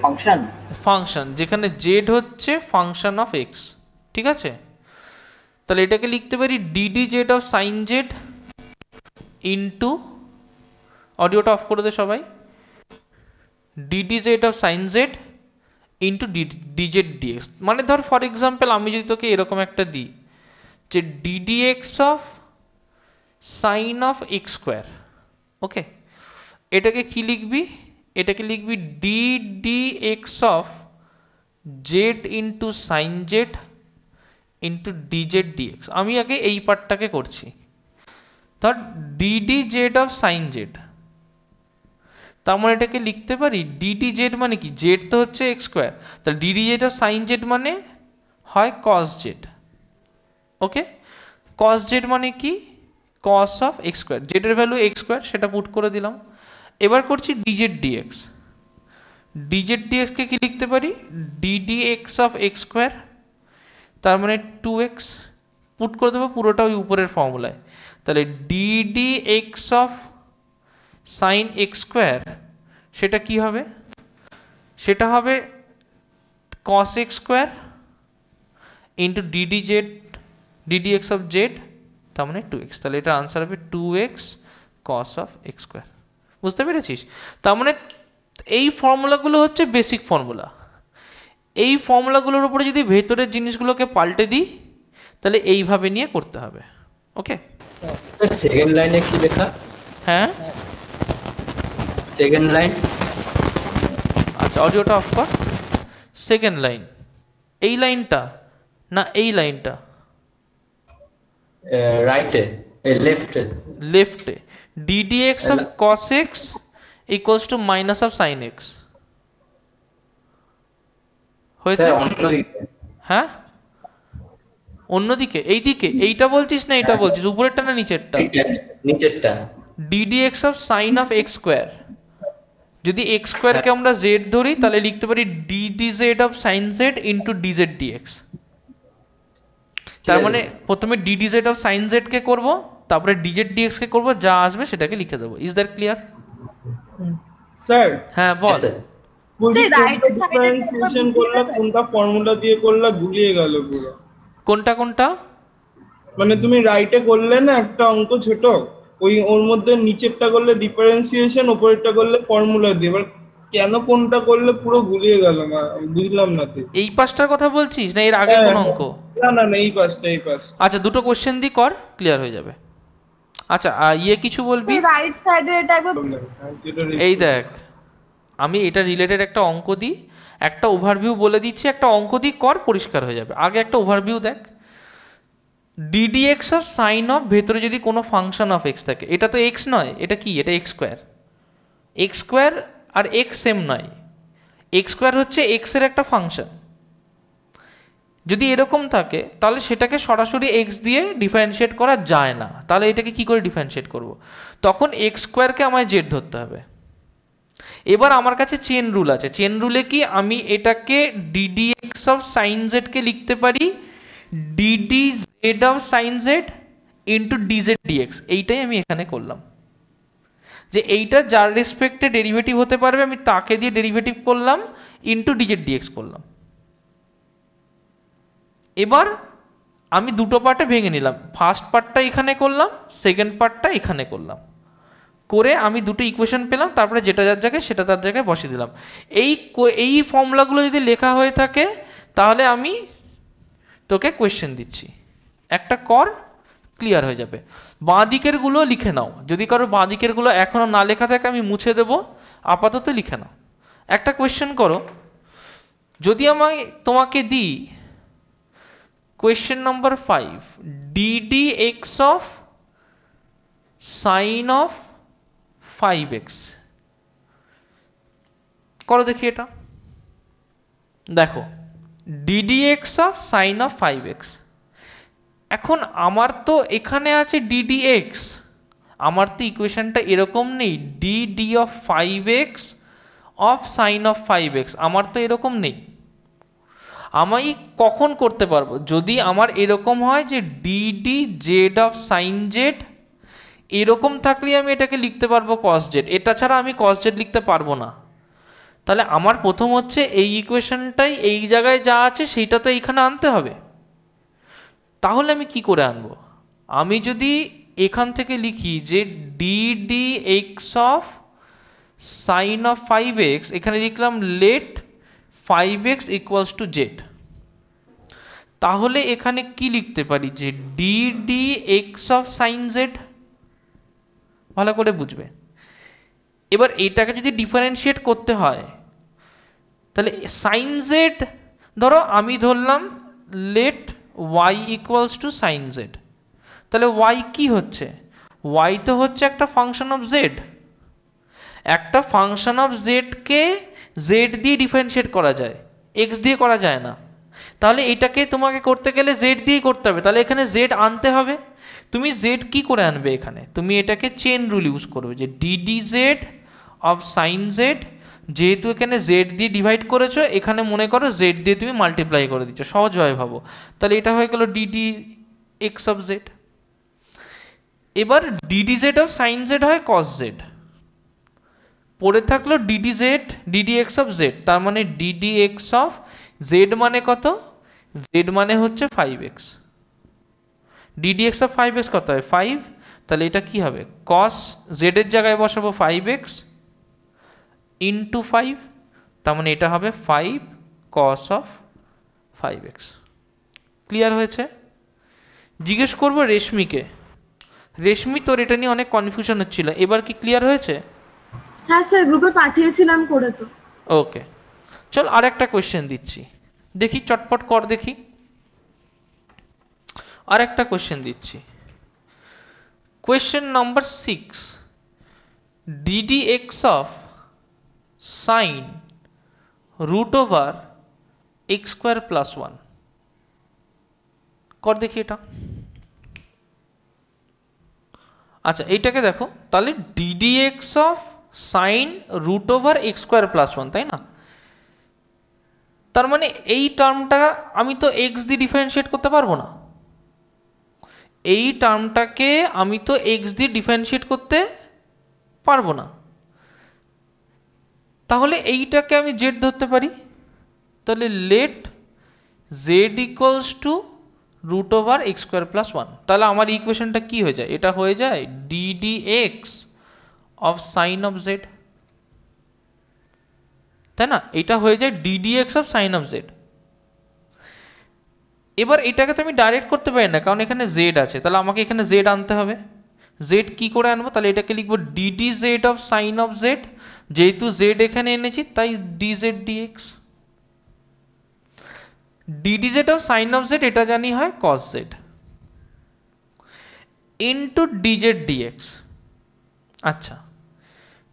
Speaker 1: function function যেখানে জেড হচ্ছে ফাংশন অফ এক্স ঠিক আছে তাহলে এটাকে লিখতে পারি DD Z of sign Z into অডিওটা অফ করে দে সবাই D D Z of sign Z into DZ DX মানে ধর ফর এক্সাম্পল আমি যদি তোকে এরকম একটা দিই যে d d x of sign of x square okay এটাকে কি লিখবি এটাকে লিখবি d d x of z into sin Z into DZ d x আমি আগে এই পার্টটাকে করছি ধর d d Z of sign z তার মানে এটাকে লিখতে পারি ডিডি জেড মানে কি জেড তো হচ্ছে এক্স স্কোয়ার তাহলে ডিডি জেড আর সাইন জেড মানে হয় cos z okay cos z মানে কি কস অফ এক্স স্কোয়ার জেডের ভ্যালু এক্স স্কোয়ার সেটা পুট করে দিলাম এবার করছি ডিজেড ডিএক্স ডিজেড ডিএক্সকে কি লিখতে পারি d d x of x square তার মানে টু এক্স পুট করে দেবো পুরোটা ওই উপরের ফর্মুলায় তাহলে d d x of sign x square সেটা কি হবে সেটা হবে cos x square into d d z d d x of z তার মানে টু এক্স তাহলে এটা আনসার হবে two x cos of x square বুঝতে পেরেছিস তার মানে এই ফর্মুলাগুলো হচ্ছে বেসিক ফর্মুলা এই ফর্মুলাগুলোর উপরে যদি ভেতরের জিনিসগুলোকে পাল্টে দিই তাহলে এইভাবে নিয়ে করতে হবে ওকে সেকেন্ড লাইনে কি লেখা হ্যাঁ, হ্যাঁ। সেকেন্ড লাইন আচ্ছা অডিওটা অফ কর সেকেন্ড লাইন এই লাইনটা না এই লাইনটা রাইটে লেফটে লেফটে ddx of cos x equals to minus of sin x হয়েছে হ্যাঁ অন্যদিকে এইদিকে এইটা বলছিস না এটা হ্যাঁ। বলছিস উপরেরটা না নিচেরটা নিচেরটা ddx of sign of x square যদি এক্স স্কোয়ারকে হ্যাঁ। আমরা জেড ধরি তাহলে লিখতে পারি d d z of sign Z into d z d x তার মানে প্রথমে d d z of sign z কে করবো তারপরে ডিজেড ডিএক্স কে করবো যা আসবে সেটাকে লিখে দেবো ইজ দ্যাট ক্লিয়ার স্যার হ্যাঁ বল
Speaker 2: কোনটা ফর্মুলা দিয়ে করলে গুলিয়ে গেল পুরো কোনটা কোনটা মানে তুমি রাইটে করলে না একটা অঙ্ক ছোট ওই ওর মধ্যে নিচেরটা করলে ডিফারেন্সিয়েশন উপরেরটা করলে ফর্মুলা দিয়ে এবার কেন
Speaker 1: কোনটা করলে পুরো গুলিয়ে গেল না বুঝলাম না তো এই পাঁচটার কথা বলছিস না এর আগে হ্যাঁ, কোন হ্যাঁ। অঙ্ক না না না এই পাঁচটা এই পাঁচ আচ্ছা দুটো কোশ্চেন দি কর ক্লিয়ার হয়ে যাবে আচ্ছা আর ইয়ে কিছু বলবি
Speaker 2: রাইট সাইডে এটা একবার
Speaker 1: এই দেখ আমি এটা রিলেটেড একটা অঙ্ক দিই একটা ওভারভিউ বলে দিচ্ছি একটা অঙ্ক দিই কর পরিষ্কার হয়ে যাবে আগে একটা ওভারভিউ দেখ এক্স অফ সাইন অফ ভেতরে যদি কোনো ফাংশন অফ এক্স থাকে এটা তো এক্স নয় এটা কি এটা এক্স স্কোয়ার এক্স স্কোয়ার আর এক্স সেম নয় এক্স স্কোয়ার হচ্ছে এক্সের একটা ফাংশন যদি এরকম থাকে তাহলে সেটাকে সরাসরি এক্স দিয়ে ডিফারেন্সিয়েট করা যায় না তাহলে এটাকে কি করে ডিফারেন্সিয়েট করব। তখন এক্স স্কোয়ারকে আমায় জেড ধরতে হবে এবার আমার কাছে চেন রুল আছে চেন রুলে কি আমি এটাকে এক্স অফ সাইন জেডকে লিখতে পারি DD Z of sign Z into DZ d x এইটাই আমি এখানে করলাম যে এইটা যার রেসপেক্টে ডেরিভেটিভ হতে পারবে আমি তাকে দিয়ে ডেরিভেটিভ করলাম ইনটু ডিজেড ডিএক্স করলাম এবার আমি দুটো পার্টে ভেঙে নিলাম ফার্স্ট পার্টটা এখানে করলাম সেকেন্ড পার্টটা এখানে করলাম করে আমি দুটো ইকুয়েশন পেলাম তারপরে যেটা যার জায়গায় সেটা তার জায়গায় বসিয়ে দিলাম এই এই ফর্মুলাগুলো যদি লেখা হয়ে থাকে তাহলে আমি তোকে কোয়েশ্চেন দিচ্ছি একটা কর ক্লিয়ার হয়ে যাবে বাঁ দিকেরগুলো লিখে নাও যদি কারো বাঁ দিকেরগুলো এখনও না লেখা থাকে আমি মুছে দেব আপাতত লিখে নাও একটা কোয়েশ্চেন করো যদি আমি তোমাকে দিই question number five d d x of sign of five x করো দেখি এটা দেখো d d x of sign of five x এখন আমার তো এখানে আছে ডিডিএক্স আমার তো ইকুয়েশানটা এরকম নেই d d of five x of sign of five x আমার তো এরকম নেই আমি কখন করতে পারবো যদি আমার এরকম হয় যে d d Z of sign z এরকম থাকলে আমি এটাকে লিখতে পারবো কস জেড এটা ছাড়া আমি কস জেড লিখতে পারবো না তাহলে আমার প্রথম হচ্ছে এই ইকুয়েশনটাই এই জায়গায় যা আছে সেইটা তো এইখানে আনতে হবে তাহলে আমি কি করে আনবো আমি যদি এখান থেকে লিখি যে d d x of sign of five x এখানে লিখলাম let five x equals to z তাহলে এখানে কি লিখতে পারি যে d d x of sign z ভালো করে বুঝবে এবার এইটাকে যদি ডিফারেন্সিয়েট করতে হয় তাহলে সাইন জেড ধরো আমি ধরলাম let y equals to sine z তাহলে ওয়াই কি হচ্ছে ওয়াই তো হচ্ছে একটা ফাংশন অফ জেড একটা ফাংশন অফ জেডকে জেড দিয়ে ডিফারেন্সিয়েট করা যায় এক্স দিয়ে করা যায় না তাহলে এটাকে তোমাকে করতে গেলে জেড দিয়েই করতে হবে তাহলে এখানে জেড আনতে হবে তুমি জেড কি করে আনবে এখানে তুমি এটাকে চেন রুল ইউজ করবে যে d d Z of sign z যেহেতু এখানে জেড দিয়ে ডিভাইড করেছো এখানে মনে করো জেড দিয়ে তুমি মাল্টিপ্লাই করে দিচ্ছ সহজভাবে ভাবো তাহলে এটা হয়ে গেল ডিডি এক্স অফ জেড এবার d d Z of sign z হয় কস জেড পড়ে থাকলো d d z d d x of z তার মানে ডিডি এক্স অফ জেড মানে কত জেড মানে হচ্ছে five x ddx of five x কত হয় ফাইভ তাহলে এটা কি হবে কস জেডের জায়গায় বসাবো ফাইভ এক্স ইন্টু ফাইভ তার মানে এটা হবে five cos of five x clear হয়েছে জিজ্ঞেস করবো রেশমিকে রেশমি তোর এটা নিয়ে অনেক কনফিউশন হচ্ছিল এবার কি ক্লিয়ার হয়েছে
Speaker 2: হ্যাঁ স্যার গ্রুপে পাঠিয়েছিলাম করে তো
Speaker 1: ওকে চল আর একটা কোয়েশ্চেন দিচ্ছি দেখি চটপট কর দেখি আর একটা কোশ্চেন দিচ্ছি question number 6 d d x of sine √ of x square plus 1 কর দেখি এটা আচ্ছা এইটাকে দেখো তাহলে d d x of sine √ of x square plus 1 তাই না তার মানে এই টার্মটা আমি তো এক্স দিয়ে ডিফারেন্সিয়েট করতে পারবো না এই টার্মটাকে আমি তো এক্স দিয়ে ডিফারেন্সিয়েট করতে পারবো না তাহলে এইটাকে আমি জেড ধরতে পারি তাহলে let z equals to root over x square plus one তাহলে আমার ইকুয়েশনটা কী হয়ে যায় এটা হয়ে যায় d d x of sign of z তাই না এটা হয়ে যায় d d x of sign of z এবার এটাকে তো আমি ডাইরেক্ট করতে পারি না কারণ এখানে জেড আছে তাহলে আমাকে এখানে জেড আনতে হবে জেড কি করে আনবো তাহলে এটাকে লিখবো d d Z of sign of z যেহেতু জেড এখানে এনেছি তাই d z d x d d Z of sign of z এটা জানি হয় cos z into DZ d x আচ্ছা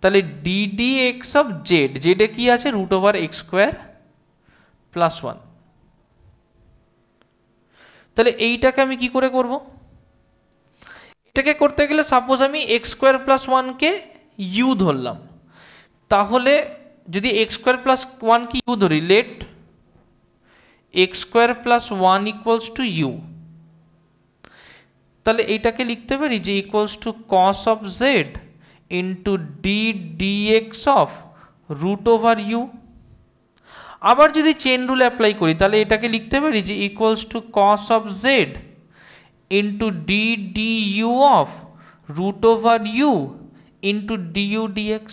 Speaker 1: তাহলে ডিডি এক্স অফ জেড জেডে কি আছে root over x square plus one তাহলে এইটাকে আমি কি করে করব এটাকে করতে গেলে সাপোজ আমি এক্স স্কোয়ার প্লাস ওয়ানকে ইউ ধরলাম তাহলে যদি এক্স স্কোয়ার প্লাস ওয়ানকে ইউ ধরি let x square plus one equals to u তাহলে এইটাকে লিখতে পারি যে equals to cos of z into d dx of root over u আবার যদি চেন রুল অ্যাপ্লাই করি তাহলে এটাকে লিখতে পারি যে equals to cos of z into d d u of root over u into du dx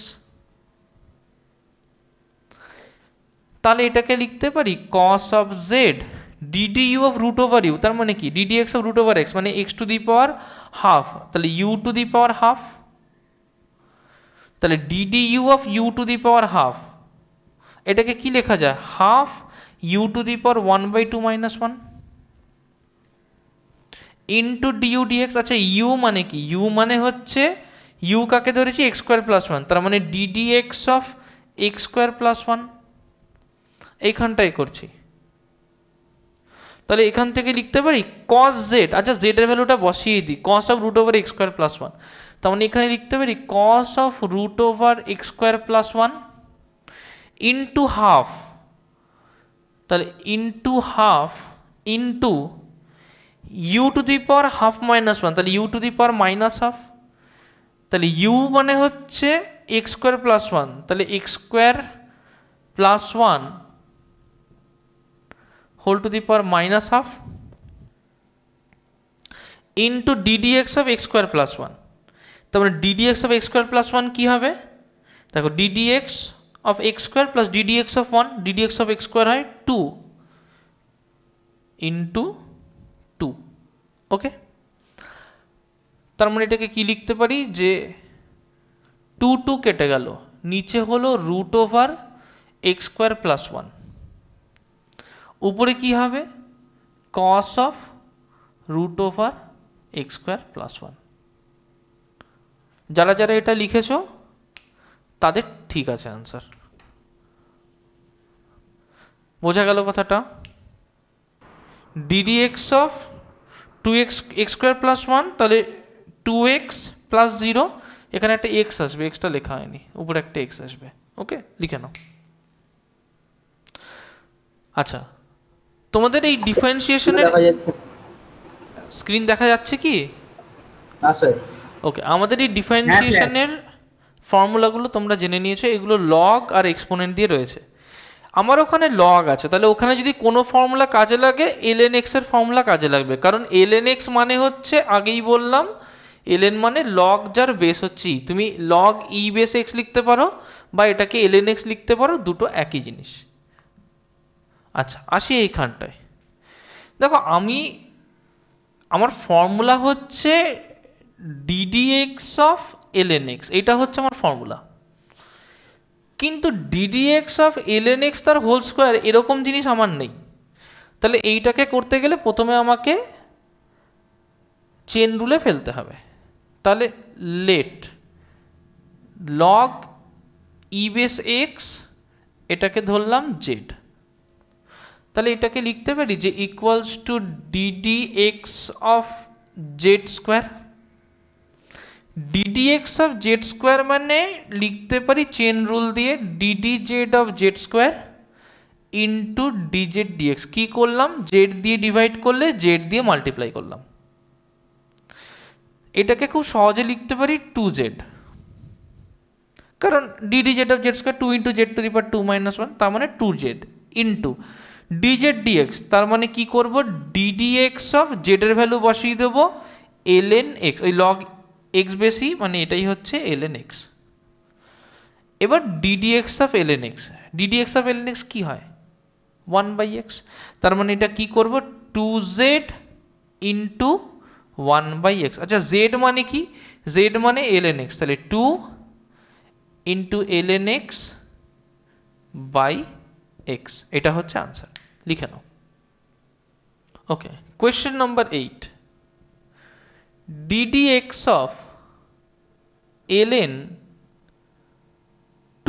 Speaker 1: তাহলে এটাকে লিখতে পারি cos of z ddu of root over u তার মানে কি ddx of root over x মানে x to the power half তাহলে u to the power half তাহলে d d u of u to the power half এটাকে কি লেখা যায় half u to the power one by two minus one into due d x আচ্ছা u মানে কি u মানে হচ্ছে ইউ কাকে ধরেছি এক্স স্কোয়ার প্লাস ওয়ান তার মানে d d x of x square plus one এইখানটাই করছি তাহলে এখান থেকে লিখতে পারি কস জেড আচ্ছা জেডের ভ্যালুটা বসিয়ে দিই cos of root over x square plus one তো অনেকখানি লিখতে পারি cos অফ √ অফ x² + 1 * 1/2 তাহলে * 1/2 * u টু দি পাওয়ার 1/2 - 1 তাহলে u টু দি পাওয়ার - তাহলে u মানে হচ্ছে x² + 1 তাহলে x² + 1 whole to the power - 1/2 * ddx of x² + 1 তার মানে d d x of x square plus 1 কি হবে দেখো d d x of x square plus d d x of 1 d d x of x square হয় 2 into 2 ওকে তার মানে এটাকে কি লিখতে পারি যে 2 2 কেটে গেল নিচে হলো √ অফ এক্স স্কয়ার প্লাস 1 উপরে কি হবে cos of √ of x square plus 1 যারা যারা এটা লিখেছ তাদের ঠিক আছে অ্যান্সার বোঝা গেল কথাটা d d x of two x x square plus one তাহলে টু এক্স প্লাস জিরো এখানে একটা এক্স আসবে এক্সটা লেখা হয়নি উপরে একটা এক্স আসবে ওকে লিখে নাও আচ্ছা তোমাদের এই ডিফারেন্সিয়েশনের স্ক্রিন দেখা যাচ্ছে কি না স্যার ওকে আমাদের এই ডিফারেন্সিয়েশনের হ্যাঁ, ফর্মুলাগুলো তোমরা জেনে নিয়েছো এগুলো লগ আর এক্সপোনেন্ট দিয়ে রয়েছে আমার ওখানে লগ আছে তাহলে ওখানে যদি কোনো ফর্মুলা কাজে লাগে এল এন এক্সের ফর্মুলা কাজে লাগবে কারণ এল এন এক্স মানে হচ্ছে আগেই বললাম এল এন মানে লগ যার বেস হচ্ছে ই e। তুমি লগ ই বেস এক্স লিখতে পারো বা এটাকে এল এন এক্স লিখতে পারো দুটো একই জিনিস আচ্ছা আসি এইখানটায় দেখো আমি আমার ফর্মুলা হচ্ছে ডিডিএক্স অফ এলএন এক্স এটা হচ্ছে আমার ফর্মুলা কিন্তু ডিডিএক্স অফ এলএন এক্স তার হোল স্কোয়ার এরকম জিনিস আমার নেই তাহলে এইটাকে করতে গেলে প্রথমে আমাকে চেন রুলে ফেলতে হবে তাহলে let log e base x এটাকে ধরলাম জেড তাহলে এটাকে লিখতে পারি যে equals to d d x of z square d d x of z square মানে লিখতে পারি চেন রুল দিয়ে d d Z of z square into DZ d x কী করলাম জেড দিয়ে ডিভাইড করলে জেড দিয়ে মাল্টিপ্লাই করলাম এটাকে খুব সহজে লিখতে পারি টু জেড কারণ d d Z of z square two into z to the power two minus one তার মানে two Z into DZ d x তার মানে কি করব ডিডিএক্স অফ জেডের ভ্যালু বসিয়ে দেবো এল এন এক্স ওই লগ এক্স বেশি মানে এটাই হচ্ছে এল এন এক্স এবার D D X of L N x ddx of L N X কী হয় ওয়ান বাই এক্স তার মানে এটা কি করব two Z into one by X আচ্ছা জেড মানে কি জেড মানে এল এন এক্স তাহলে two into L N X by X এটা হচ্ছে আনসার লিখে নাও okay question number eight ddx of ln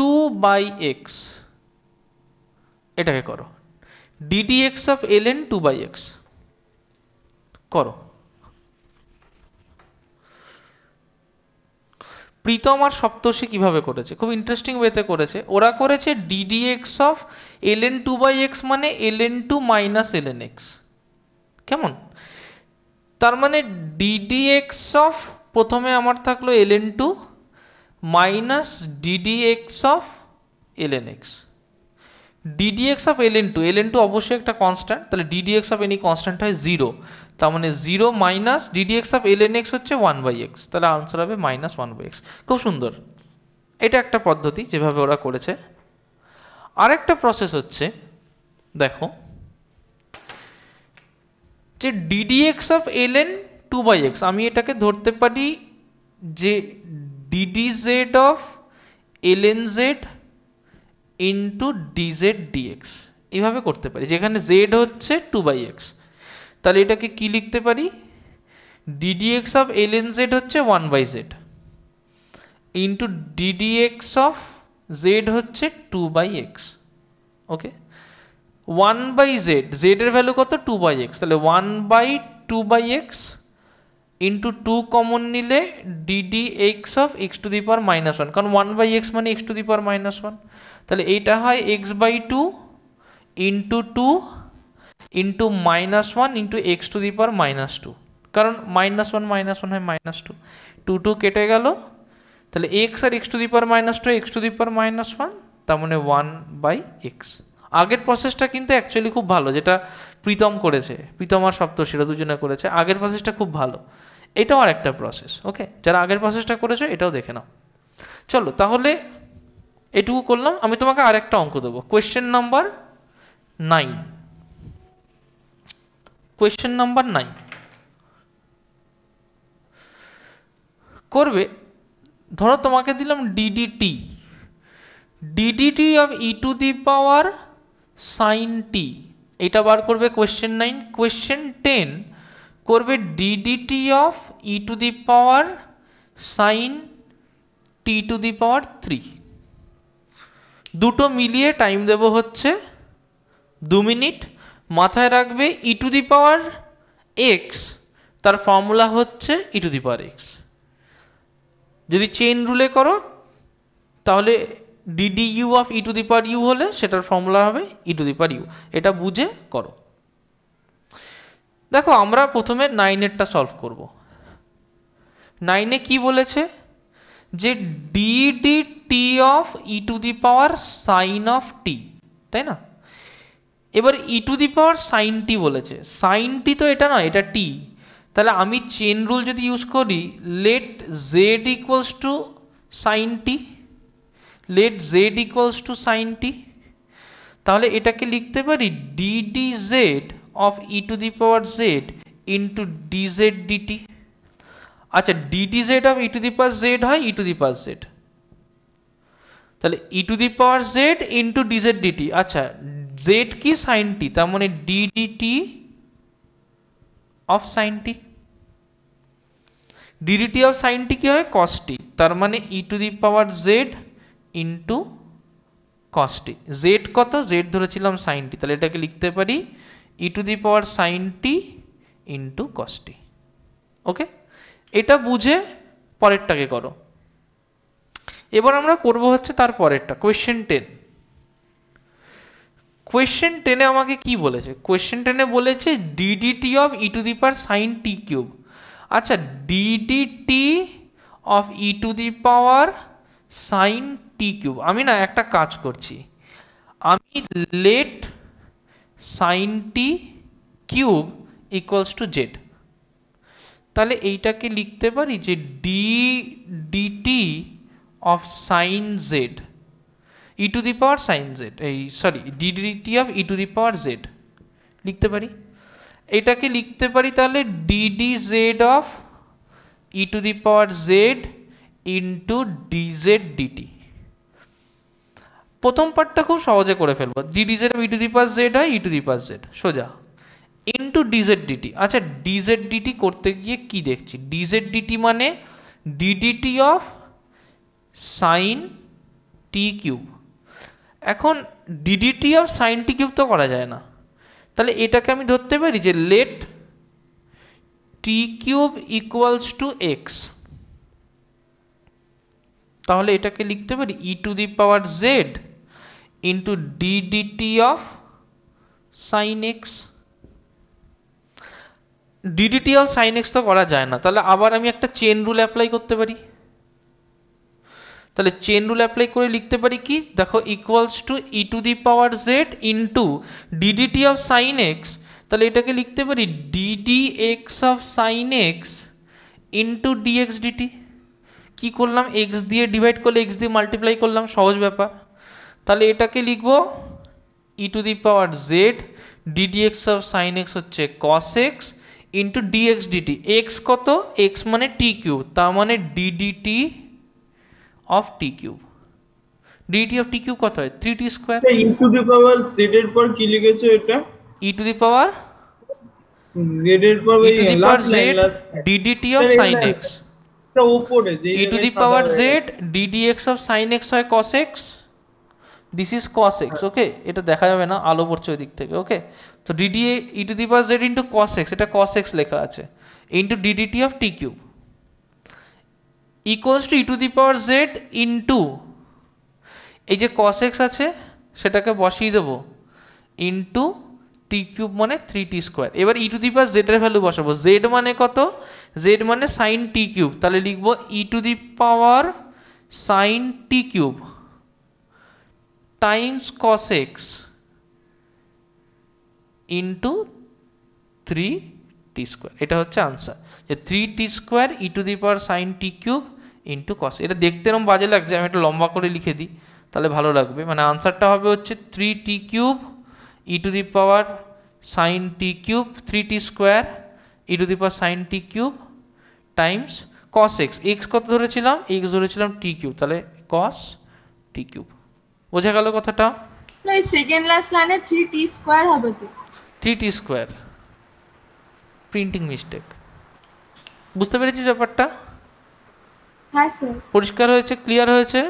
Speaker 1: 2 by x এটাকে করো ddx of ln 2 by x করো প্রীতম আর সপ্তর্ষি কিভাবে করেছে খুব ইন্টারেস্টিং ওয়েতে করেছে ওরা করেছে d d x of L n two by x মানে এল n two minus l N x কেমন তার মানে ডিডিএক্স অফ প্রথমে আমার থাকলো l n two minus d d x of L N x ddx of L n two l n two অবশ্যই একটা constant তাহলে ডিডিএক্স অফ এনি কনস্ট্যান্ট হয় জিরো তার মানে zero minus d d x of L N x হচ্ছে ওয়ান বাই এক্স তাহলে answer হবে minus one by x খুব সুন্দর এটা একটা পদ্ধতি যেভাবে ওরা করেছে আরেকটা প্রসেস হচ্ছে দেখো যে d d x of L n two by x আমি এটাকে ধরতে পারি যে d d Z of L n z into DZ d x এইভাবে করতে পারি যেখানে জেড হচ্ছে টু বাই এক্স তাহলে এটাকে কি লিখতে পারি d d x of L n z হচ্ছে one by z into ddx of z হচ্ছে two by x okay one by z জেডের ভ্যালু কত টু বাই এক্স তাহলে one by two by x into two common নিলে d d x of x to the power minus one কারণ one by x মানে x to the power minus one তাহলে এইটা হয় x by two into two into minus one into x to the power minus two কারণ minus one minus one হয় minus two two two কেটে গেল তাহলে x আর x to the power minus two x to the power minus one তার মানে one by x আগের প্রসেসটা কিন্তু অ্যাকচুয়ালি খুব ভালো যেটা প্রীতম করেছে প্রীতম আর সেটা দুজনে করেছে আগের প্রসেসটা খুব ভালো এটাও আর একটা প্রসেস ওকে যারা আগের প্রসেসটা করেছো এটাও দেখে নাও চলো তাহলে এটুকু করলাম আমি তোমাকে আর একটা অঙ্ক দেবো question number nine question number nine করবে ধরো তোমাকে দিলাম d d t d d t of e to the power sine t এটা বার করবে কোয়েশ্চেন নাইন কোয়েশ্চেন টেন করবে d d t of e to the power sine t to the power three দুটো মিলিয়ে টাইম দেব হচ্ছে দু মিনিট মাথায় রাখবে e to the power x তার ফর্মুলা হচ্ছে e to the power x যদি চেন রুলে করো তাহলে d d u of e to the power u হলে সেটার ফর্মুলা হবে ই টু দি পার ইউ এটা বুঝে করো দেখো আমরা প্রথমে নাইনেরটা সলভ করব নাইনে কি বলেছে যে d d t of e to the power sine of t তাই না এবার e to the power sine টি বলেছে সাইন টি তো এটা নয় এটা টি তাহলে আমি চেন রুল যদি ইউজ করি late z equals to sign T late z equals to sign টি তাহলে এটাকে লিখতে পারি DD Z of e to the power z into Z DT আচ্ছা DD Z of e to the power Z হয় e to the power Z তাহলে ই to the power z into Z DT আচ্ছা Z কি sign টি তার মানে d dt of sine T d d t of sine t কি হয় cos t তার মানে e to the power z into cos t z কত জেড ধরেছিলাম সাইনটি তাহলে এটাকে লিখতে পারি e to the power সাইনটি into কস্টি ওকে এটা বুঝে পরেরটাকে করো এবার আমরা করব হচ্ছে তার পরেরটা কোয়েশ্চেন টেন কোয়েশ্চেন টেনে আমাকে কি বলেছে কোয়েশ্চেন টেনে বলেছে d dt of e to the power sine t cube আচ্ছা d dt of e to the power sine t cube আমি না একটা কাজ করছি আমি let sine t cube equals to z তাহলে এইটাকে লিখতে পারি যে d dt of sign z e to the power sine z এই sorry d dt of e to the power z লিখতে পারি এটাকে লিখতে পারি তাহলে d d Z of e to the power z into dz dt প্রথম পার্টটা খুব সহজে করে ফেলবো d d z e to the pass z হয় e to the pass z সোজা ইন্টু ডিজেড ডিটি আচ্ছা ডিজেড ডিটি করতে গিয়ে কি দেখছি ডিজেড ডিটি মানে d dt of sine t cube এখন d dt of sine t cube তো করা যায় না তাহলে এটাকে আমি ধরতে পারি যে let t cube equals to x তাহলে এটাকে লিখতে পারি e to the power z into d dt of sin x d dt of sign x তো করা যায় না তাহলে আবার আমি একটা চেন রুল অ্যাপ্লাই করতে পারি তাহলে চেন রুল অ্যাপ্লাই করে লিখতে পারি কি দেখো equals to e to the power z into d dt of sign x তাহলে এটাকে লিখতে পারি d d x of sign x into dx dt কী করলাম এক্স দিয়ে ডিভাইড করলে এক্স দিয়ে মাল্টিপ্লাই করলাম সহজ ব্যাপার তাহলে এটাকে লিখব e to the power z d dx of sign x হচ্ছে cos x into dx dt x কত এক্স মানে টি কিউব তার মানে d dt of t cube dt of t cube কত হয় three t square e to
Speaker 2: the power z এর পর কি লিখেছো এটা ই টু দি পাওয়ার জেড এর পর e এই last line last d dt of x এটা উপরে যে e to the power z
Speaker 1: d dx of sign x হয় এক্স হ্যাঁ this is cos x okay এটা দেখা যাবে না আলো পড়ছে ওই দিক থেকে ওকে তো d da e to the power z into cos x এটা কস এক্স লেখা আছে into d dt of t cube equals to e to the power z into এই যে কস এক্স আছে সেটাকে বসিয়ে দেবো ইন্টু টি কিউব মানে থ্রি টি স্কোয়ার এবার ই টু দি পাওয়ার জেডের ভ্যালু বসাবো জেড মানে কত জেড মানে সাইন টি কিউব তাহলে লিখবো e to the power sine t cube times cos x into three t square এটা হচ্ছে আনসার যে three t square e to the power sine t cube into cos এটা দেখতে এরম বাজে লাগছে আমি এটা লম্বা করে লিখে দিই তাহলে ভালো লাগবে মানে আনসারটা হবে হচ্ছে three t cube e to the power sine t cube three t square e to the power sine t cube times cos x x কত ধরেছিলাম এক্স ধরেছিলাম টি কিউব তাহলে কস টি কিউব বোঝা গেল কথাটা
Speaker 2: নাই সেকেন্ড লাস্ট লাইনে 3t স্কয়ার হবে তো
Speaker 1: 3t স্কয়ার প্রিন্টিং মিস্টেক বুঝতে পেরেছিস ব্যাপারটা হ্যাঁ স্যার পরিষ্কার হয়েছে ক্লিয়ার হয়েছে